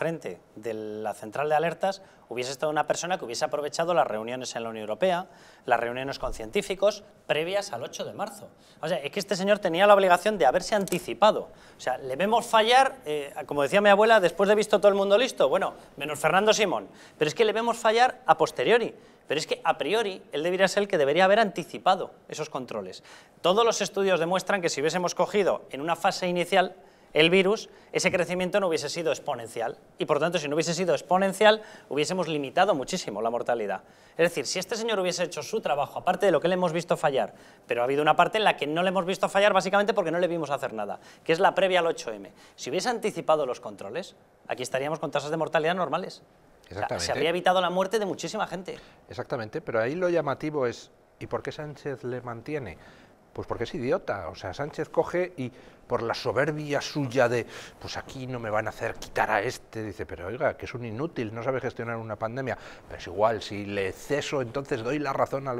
frente de la central de alertas hubiese estado una persona que hubiese aprovechado las reuniones en la Unión Europea, las reuniones con científicos previas al 8 de marzo. O sea, es que este señor tenía la obligación de haberse anticipado. O sea, le vemos fallar, eh, como decía mi abuela, después de visto todo el mundo listo, bueno, menos Fernando Simón, pero es que le vemos fallar a posteriori. Pero es que a priori él debería ser el que debería haber anticipado esos controles. Todos los estudios demuestran que si hubiésemos cogido en una fase inicial el virus, ese crecimiento no hubiese sido exponencial. Y por tanto, si no hubiese sido exponencial, hubiésemos limitado muchísimo la mortalidad. Es decir, si este señor hubiese hecho su trabajo, aparte de lo que le hemos visto fallar, pero ha habido una parte en la que no le hemos visto fallar básicamente porque no le vimos hacer nada, que es la previa al 8M. Si hubiese anticipado los controles, aquí estaríamos con tasas de mortalidad normales. Exactamente. se habría evitado la muerte de muchísima gente. Exactamente, pero ahí lo llamativo es, ¿y por qué Sánchez le mantiene? Pues porque es idiota. O sea, Sánchez coge y por la soberbia suya de, pues aquí no me van a hacer quitar a este, dice, pero oiga, que es un inútil, no sabe gestionar una pandemia. Pero es igual, si le ceso, entonces doy la razón a